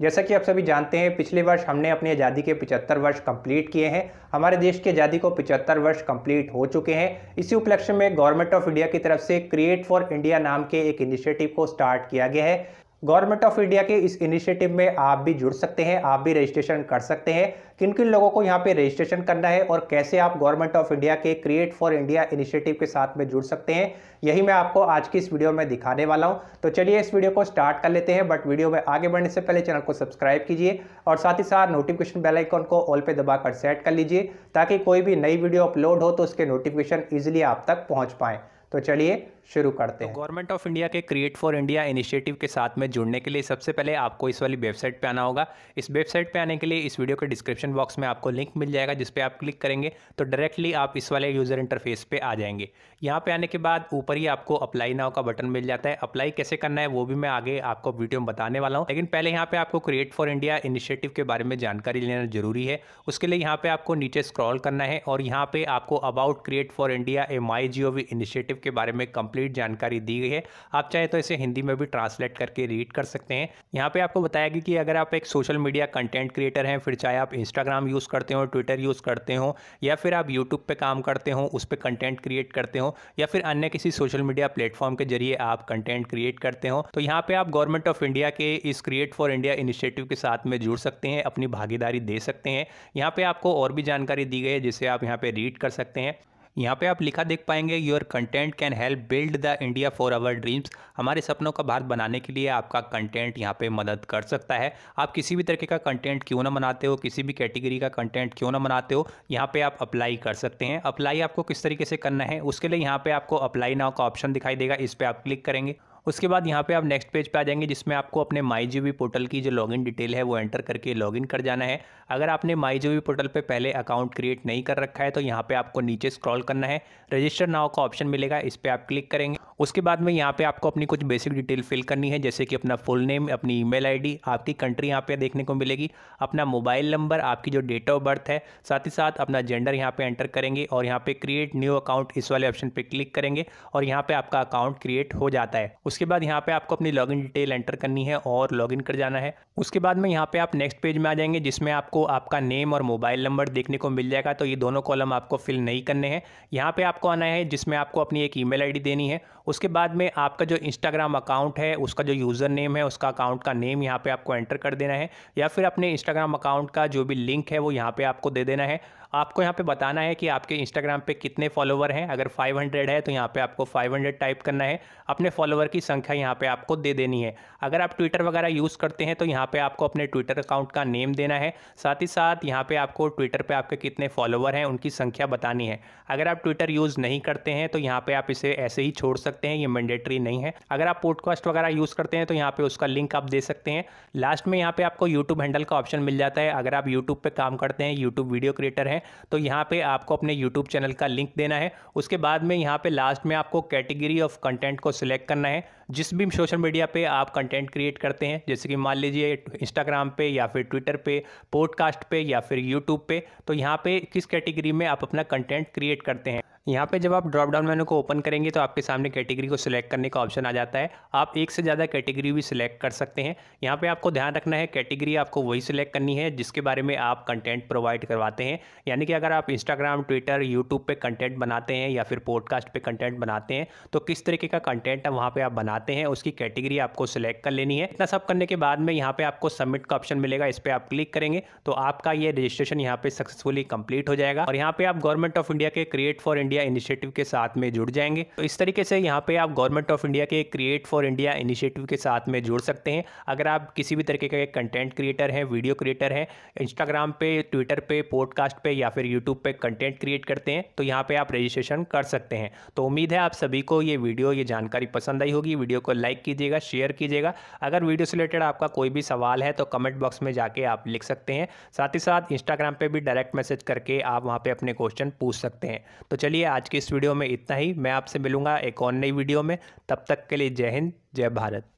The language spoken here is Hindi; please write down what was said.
जैसा कि आप सभी जानते हैं पिछले वर्ष हमने अपनी आज़ादी के 75 वर्ष कंप्लीट किए हैं हमारे देश की आज़ादी को 75 वर्ष कंप्लीट हो चुके हैं इसी उपलक्ष्य में गवर्नमेंट ऑफ इंडिया की तरफ से क्रिएट फॉर इंडिया नाम के एक इनिशिएटिव को स्टार्ट किया गया है गवर्नमेंट ऑफ इंडिया के इस इनिशिएटिव में आप भी जुड़ सकते हैं आप भी रजिस्ट्रेशन कर सकते हैं किन किन लोगों को यहाँ पे रजिस्ट्रेशन करना है और कैसे आप गवर्नमेंट ऑफ इंडिया के क्रिएट फॉर इंडिया इनिशिएटिव के साथ में जुड़ सकते हैं यही मैं आपको आज की इस वीडियो में दिखाने वाला हूँ तो चलिए इस वीडियो को स्टार्ट कर लेते हैं बट वीडियो में आगे बढ़ने से पहले चैनल को सब्सक्राइब कीजिए और साथ ही साथ नोटिफिकेशन बेलाइकॉन को ऑल पे दबाकर सेट कर लीजिए ताकि कोई भी नई वीडियो अपलोड हो तो उसके नोटिफिकेशन ईजिली आप तक पहुँच पाएँ तो चलिए शुरू करते तो हैं गवर्नमेंट ऑफ इंडिया के क्रिएट फॉर इंडिया इनिशिएटिव के साथ में जुड़ने के लिए सबसे पहले आपको इस वाली वेबसाइट पे आना होगा इस वेबसाइट पे आने के लिए इस वीडियो के डिस्क्रिप्शन बॉक्स में आपको लिंक मिल जाएगा जिस आप क्लिक करेंगे तो डायरेक्टली आप इस वाले यूज़र इंटरफेस पे आ जाएंगे यहाँ पे आने के बाद ऊपर ही आपको अप्लाई नाव का बटन मिल जाता है अप्लाई कैसे करना है वो भी मैं आगे आपको वीडियो में बताने वाला हूँ लेकिन पहले यहाँ पे आपको क्रिएट फॉर इंडिया इनिशिएटिव के बारे में जानकारी लेना जरूरी है उसके लिए यहाँ पे आपको नीचे स्क्रॉल करना है और यहाँ पे आपको about create for India a my G initiative के बारे में कंप्लीट कंप्लीट जानकारी दी गई है आप चाहे तो इसे हिंदी में भी ट्रांसलेट करके रीड कर सकते हैं यहाँ पे आपको बताया गया कि अगर आप एक सोशल मीडिया कंटेंट क्रिएटर हैं फिर चाहे आप इंस्टाग्राम यूज़ करते हो ट्विटर यूज़ करते हो या फिर आप यूट्यूब पर काम करते हो उस पर कंटेंट क्रिएट करते हो या फिर अन्य किसी सोशल मीडिया प्लेटफॉर्म के जरिए आप कंटेंट क्रिएट करते हो तो यहाँ पर आप गवर्नमेंट ऑफ इंडिया के इस क्रिएट फॉर इंडिया इनिशिएटिव के साथ में जुड़ सकते हैं अपनी भागीदारी दे सकते हैं यहाँ पर आपको और भी जानकारी दी गई है जिसे आप यहाँ पर रीड कर सकते हैं यहाँ पे आप लिखा देख पाएंगे your content can help build the India for our dreams हमारे सपनों का भारत बनाने के लिए आपका कंटेंट यहाँ पे मदद कर सकता है आप किसी भी तरीके का कंटेंट क्यों ना बनाते हो किसी भी कैटेगरी का कंटेंट क्यों ना बनाते हो यहाँ पे आप अप्लाई कर सकते हैं अप्लाई आपको किस तरीके से करना है उसके लिए यहाँ पे आपको अप्लाई नाव का ऑप्शन दिखाई देगा इस पर आप क्लिक करेंगे उसके बाद यहाँ पे आप नेक्स्ट पेज पे आ जाएंगे जिसमें आपको अपने माई जी पोर्टल की जो लॉगिन डिटेल है वो एंटर करके लॉगिन कर जाना है अगर आपने माई जी पोर्टल पे पहले अकाउंट क्रिएट नहीं कर रखा है तो यहाँ पे आपको नीचे स्क्रॉल करना है रजिस्टर नाव का ऑप्शन मिलेगा इस पर आप क्लिक करेंगे उसके बाद में यहाँ पे आपको अपनी कुछ बेसिक डिटेल फिल करनी है जैसे कि अपना फुल नेम अपनी ईमेल आईडी आपकी कंट्री यहाँ पे देखने को मिलेगी अपना मोबाइल नंबर आपकी जो डेट ऑफ बर्थ है साथ ही साथ अपना जेंडर यहाँ पे एंटर करेंगे और यहाँ पे क्रिएट न्यू अकाउंट इस वाले ऑप्शन पे क्लिक करेंगे और यहाँ पे आपका अकाउंट क्रिएट हो जाता है उसके बाद यहाँ पे आपको अपनी लॉग डिटेल एंटर करनी है और लॉग कर जाना है उसके बाद में यहाँ पे आप नेक्स्ट पेज में आ जाएंगे जिसमें आपको आपका नेम और मोबाइल नंबर देखने को मिल जाएगा तो ये दोनों कॉलम आपको फिल नहीं करने हैं यहाँ पे आपको आना है जिसमें आपको अपनी एक ईमेल आईडी देनी है उसके बाद में आपका जो इंस्टाग्राम अकाउंट है उसका जो यूज़र नेम है उसका अकाउंट का नेम यहाँ पे आपको एंटर कर देना है या फिर अपने इंस्टाग्राम अकाउंट का जो भी लिंक है वो यहाँ पे आपको दे देना है आपको यहाँ पे बताना है कि आपके इंस्टाग्राम पे कितने फॉलोवर हैं अगर 500 है तो यहाँ पे आपको 500 टाइप करना है अपने फॉलोवर की संख्या यहाँ पे आपको दे देनी है अगर आप ट्विटर वगैरह यूज़ करते हैं तो यहाँ पे आपको अपने ट्विटर अकाउंट का नेम देना है साथ ही साथ यहाँ पे आपको ट्विटर पे आपके कितने फॉलोवर हैं उनकी संख्या बतानी है अगर आप ट्विटर यूज़ नहीं करते हैं तो यहाँ पर आप इसे ऐसे ही छोड़ सकते सकते हैं ये मैंडेटरी नहीं है अगर आप पॉडकास्ट वगैरह यूज़ करते हैं तो यहाँ पे उसका लिंक आप दे सकते हैं लास्ट में यहाँ पे आपको यूट्यूब हैंडल का ऑप्शन मिल जाता है अगर आप यूट्यूब पे काम करते हैं यूट्यूब वीडियो क्रिएटर हैं तो यहाँ पे आपको अपने यूट्यूब चैनल का लिंक देना है उसके बाद में यहाँ पे लास्ट में आपको कैटेगरी ऑफ कंटेंट को सिलेक्ट करना है जिस भी सोशल मीडिया पे आप कंटेंट क्रिएट करते हैं जैसे कि मान लीजिए इंस्टाग्राम पे या फिर ट्विटर पे पॉडकास्ट पे या फिर यूट्यूब पे तो यहाँ पे किस कैटेगरी में आप अपना कंटेंट क्रिएट करते हैं यहाँ पे जब आप ड्रॉप डाउन मेनू को ओपन करेंगे तो आपके सामने कैटेगरी को सिलेक्ट करने का ऑप्शन आ जाता है आप एक से ज़्यादा कैटेगरी भी सिलेक्ट कर सकते हैं यहाँ पे आपको ध्यान रखना है कैटेगरी आपको वही सिलेक्ट करनी है जिसके बारे में आप कंटेंट प्रोवाइड करवाते हैं यानी कि अगर आप इंस्टाग्राम ट्विटर यूट्यूब पर कंटेंट बनाते हैं या फिर पॉडकास्ट पर कंटेंट बनाते हैं तो किस तरीके का कंटेंट वहाँ पर आप बनाते हैं उसकी कैटेगरी आपको सिलेक्ट कर लेनी है इतना सब करने के बाद में यहाँ पर आपको सबमिट का ऑप्शन मिलेगा इस पर आप क्लिक करेंगे तो आपका ये रजिस्ट्रेशन यहाँ पर सक्सेसफुली कंप्लीट हो जाएगा और यहाँ पर आप गवर्नमेंट ऑफ इंडिया के create for India India initiative के साथ में जुड़ जाएंगे तो इस तरीके से यहाँ पे आप गवर्नमेंट ऑफ इंडिया के क्रिएट फॉर इंडिया इनिशिएटिव के साथ में जुड़ सकते हैं अगर आप किसी भी तरीके के कंटेंट क्रिएटर हैं वीडियो क्रिएटर हैं इंस्टाग्राम पे ट्विटर पे पॉडकास्ट पे या फिर यूट्यूब पे कंटेंट क्रिएट करते हैं तो यहाँ पे आप रजिस्ट्रेशन कर सकते हैं तो उम्मीद है आप सभी को ये वीडियो ये जानकारी पसंद आई होगी वीडियो को लाइक कीजिएगा शेयर कीजिएगा अगर वीडियो से रिलेटेड आपका कोई भी सवाल है तो कमेंट बॉक्स में जाके आप लिख सकते हैं साथ ही साथ इंस्टाग्राम पर भी डायरेक्ट मैसेज करके आप वहाँ पर अपने क्वेश्चन पूछ सकते हैं तो चलिए आज के इस वीडियो में इतना ही मैं आपसे मिलूंगा एक और नई वीडियो में तब तक के लिए जय हिंद जय भारत